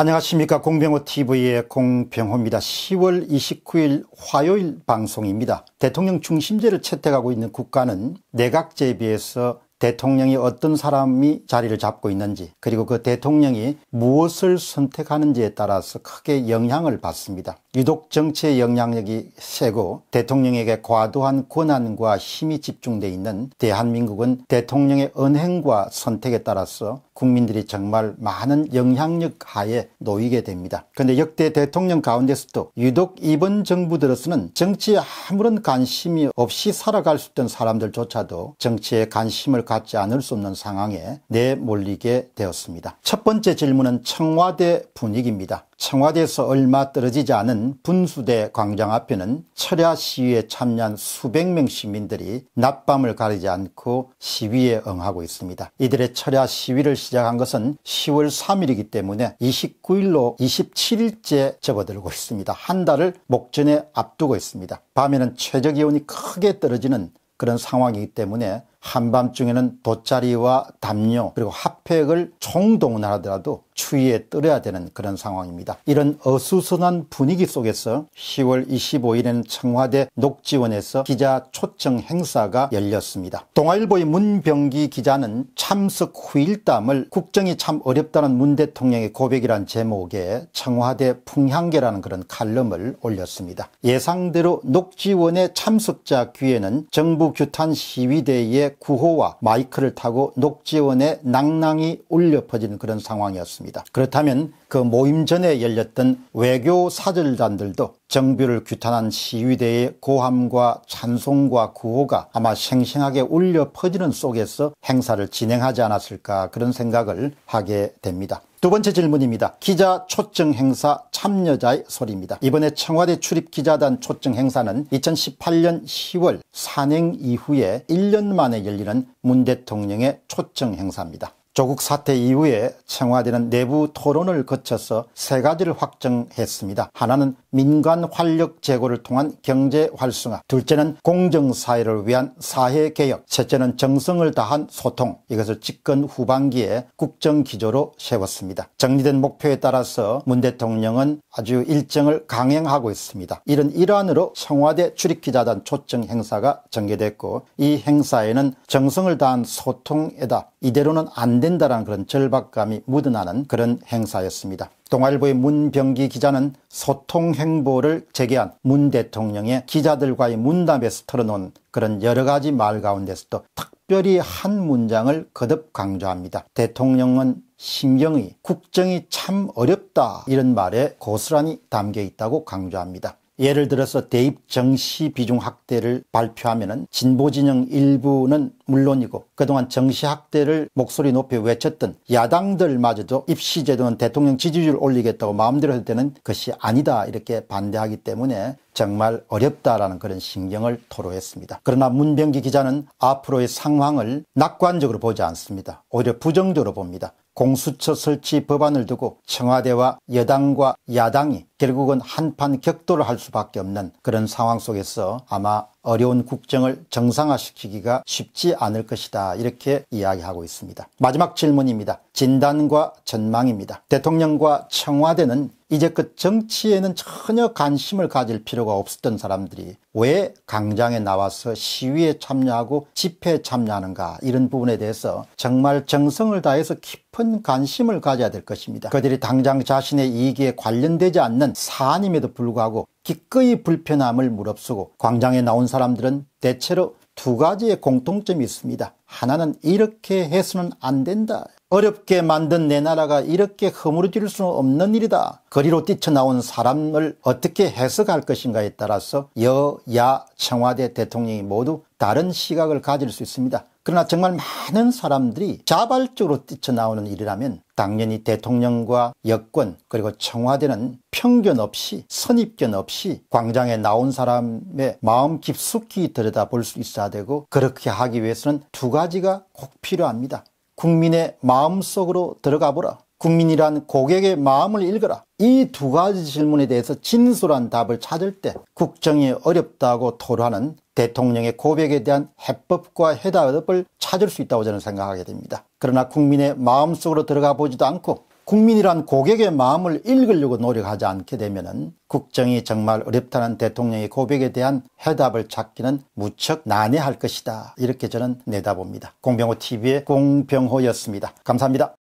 안녕하십니까 공병호TV의 공병호입니다. 10월 29일 화요일 방송입니다. 대통령 중심제를 채택하고 있는 국가는 내각제에 비해서 대통령이 어떤 사람이 자리를 잡고 있는지 그리고 그 대통령이 무엇을 선택하는지에 따라서 크게 영향을 받습니다. 유독 정치의 영향력이 세고 대통령에게 과도한 권한과 힘이 집중돼 있는 대한민국은 대통령의 은행과 선택에 따라서 국민들이 정말 많은 영향력 하에 놓이게 됩니다. 그런데 역대 대통령 가운데서도 유독 이번 정부 들어서는 정치에 아무런 관심이 없이 살아갈 수 있던 사람들조차도 정치에 관심을 갖지 않을 수 없는 상황에 내몰리게 되었습니다. 첫 번째 질문은 청와대 분위기입니다. 청와대에서 얼마 떨어지지 않은 분수대 광장 앞에는 철야 시위에 참여한 수백 명 시민들이 낮밤을 가리지 않고 시위에 응하고 있습니다. 이들의 철야 시위를 시작한 것은 10월 3일이기 때문에 29일로 27일째 접어들고 있습니다. 한 달을 목전에 앞두고 있습니다. 밤에는 최저 기온이 크게 떨어지는 그런 상황이기 때문에 한밤중에는 돗자리와 담요 그리고 핫팩을 총동원하더라도 추위에 떨어야 되는 그런 상황입니다. 이런 어수선한 분위기 속에서 10월 25일에는 청와대 녹지원에서 기자 초청 행사가 열렸습니다. 동아일보의 문병기 기자는 참석 후일담을 국정이 참 어렵다는 문 대통령의 고백이란 제목에 청와대 풍향계라는 그런 칼럼을 올렸습니다. 예상대로 녹지원의 참석자 귀에는 정부 규탄 시위대의 구호와 마이크를 타고 녹지원의 낭낭이 울려 퍼지는 그런 상황이었습니다. 겁니다. 그렇다면 그 모임 전에 열렸던 외교 사절단들도 정비를 규탄한 시위대의 고함과 찬송과 구호가 아마 생생하게 울려 퍼지는 속에서 행사를 진행하지 않았을까 그런 생각을 하게 됩니다. 두 번째 질문입니다. 기자 초청 행사 참여자의 소리입니다. 이번에 청와대 출입 기자단 초청 행사는 2018년 10월 산행 이후에 1년 만에 열리는 문 대통령의 초청 행사입니다. 조국 사태 이후에 청와대는 내부 토론을 거쳐서 세 가지를 확정했습니다. 하나는 민간 활력 제고를 통한 경제 활성화 둘째는 공정사회를 위한 사회개혁 셋째는 정성을 다한 소통 이것을 집권 후반기에 국정기조로 세웠습니다. 정리된 목표에 따라서 문 대통령은 아주 일정을 강행하고 있습니다. 이런 일환으로 청와대 출입기자단 초청 행사가 전개됐고 이 행사에는 정성을 다한 소통에다 이대로는 안된다는 그런 절박감이 묻어나는 그런 행사였습니다. 동아일보의 문병기 기자는 소통 행보를 재개한 문 대통령의 기자들과의 문답에서 털어놓은 그런 여러 가지 말 가운데서도 특별히 한 문장을 거듭 강조합니다. 대통령은 심경이 국정이 참 어렵다 이런 말에 고스란히 담겨 있다고 강조합니다. 예를 들어서 대입 정시 비중 확대를 발표하면 진보진영 일부는 물론이고 그동안 정시 확대를 목소리 높여 외쳤던 야당들마저도 입시제도는 대통령 지지율 올리겠다고 마음대로 할 때는 그것이 아니다 이렇게 반대하기 때문에 정말 어렵다라는 그런 신경을 토로했습니다. 그러나 문병기 기자는 앞으로의 상황을 낙관적으로 보지 않습니다. 오히려 부정적으로 봅니다. 공수처 설치 법안을 두고 청와대와 여당과 야당이 결국은 한판 격돌을 할 수밖에 없는 그런 상황 속에서 아마 어려운 국정을 정상화시키기가 쉽지 않을 것이다 이렇게 이야기하고 있습니다. 마지막 질문입니다. 진단과 전망입니다. 대통령과 청와대는 이제껏 그 정치에는 전혀 관심을 가질 필요가 없었던 사람들이 왜 강장에 나와서 시위에 참여하고 집회에 참여하는가 이런 부분에 대해서 정말 정성을 다해서 깊은 관심을 가져야 될 것입니다. 그들이 당장 자신의 이익에 관련되지 않는 사안임에도 불구하고 기꺼이 불편함을 무릅쓰고 광장에 나온 사람들은 대체로 두 가지의 공통점이 있습니다. 하나는 이렇게 해서는 안 된다. 어렵게 만든 내 나라가 이렇게 허물어질 수는 없는 일이다. 거리로 뛰쳐나온 사람을 어떻게 해석할 것인가에 따라서 여야 청와대 대통령이 모두 다른 시각을 가질 수 있습니다. 그러나 정말 많은 사람들이 자발적으로 뛰쳐나오는 일이라면 당연히 대통령과 여권 그리고 청와대는 편견 없이 선입견 없이 광장에 나온 사람의 마음 깊숙이 들여다볼 수 있어야 되고 그렇게 하기 위해서는 두 가지가 꼭 필요합니다. 국민의 마음속으로 들어가 보라. 국민이란 고객의 마음을 읽어라. 이 두 가지 질문에 대해서 진솔한 답을 찾을 때 국정이 어렵다고 토로하는 대통령의 고백에 대한 해법과 해답을 찾을 수 있다고 저는 생각하게 됩니다. 그러나 국민의 마음속으로 들어가 보지도 않고 국민이란 고객의 마음을 읽으려고 노력하지 않게 되면 국정이 정말 어렵다는 대통령의 고백에 대한 해답을 찾기는 무척 난해할 것이다. 이렇게 저는 내다봅니다. 공병호 TV의 공병호였습니다. 감사합니다.